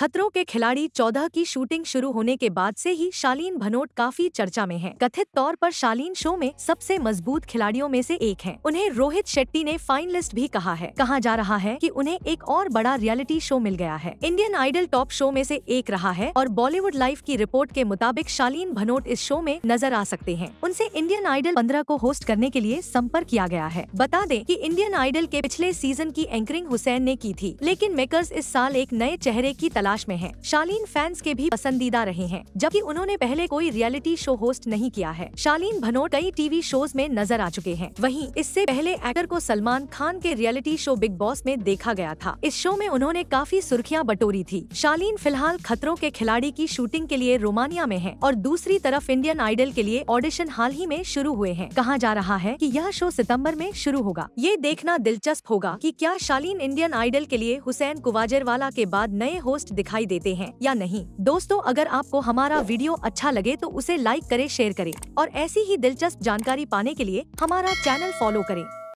खतरों के खिलाड़ी चौदह की शूटिंग शुरू होने के बाद से ही शालीन भनोट काफी चर्चा में हैं। कथित तौर पर शालीन शो में सबसे मजबूत खिलाड़ियों में से एक हैं। उन्हें रोहित शेट्टी ने फाइनलिस्ट भी कहा है कहा जा रहा है कि उन्हें एक और बड़ा रियलिटी शो मिल गया है इंडियन आइडल टॉप शो में ऐसी एक रहा है और बॉलीवुड लाइफ की रिपोर्ट के मुताबिक शालीन भनोट इस शो में नजर आ सकते हैं उनसे इंडियन आइडल पंद्रह को होस्ट करने के लिए संपर्क किया गया है बता दें की इंडियन आइडल के पिछले सीजन की एंकरिंग हुसैन ने की थी लेकिन मेकर्स इस साल एक नए चेहरे की तलाश तलाश में हैं। शालीन फैंस के भी पसंदीदा रहे हैं जबकि उन्होंने पहले कोई रियलिटी शो होस्ट नहीं किया है शालीन भनोट कई टीवी शोज में नजर आ चुके हैं वहीं इससे पहले एक्टर को सलमान खान के रियलिटी शो बिग बॉस में देखा गया था इस शो में उन्होंने काफी सुर्खियाँ बटोरी थी शालीन फिलहाल खतरों के खिलाड़ी की शूटिंग के लिए रोमानिया में है और दूसरी तरफ इंडियन आइडल के लिए ऑडिशन हाल ही में शुरू हुए हैं कहा जा रहा है की यह शो सितम्बर में शुरू होगा ये देखना दिलचस्प होगा की क्या शालीन इंडियन आइडल के लिए हुसैन कुवाजरवाला के बाद नए होस्ट दिखाई देते हैं या नहीं दोस्तों अगर आपको हमारा वीडियो अच्छा लगे तो उसे लाइक करे शेयर करे और ऐसी ही दिलचस्प जानकारी पाने के लिए हमारा चैनल फॉलो करें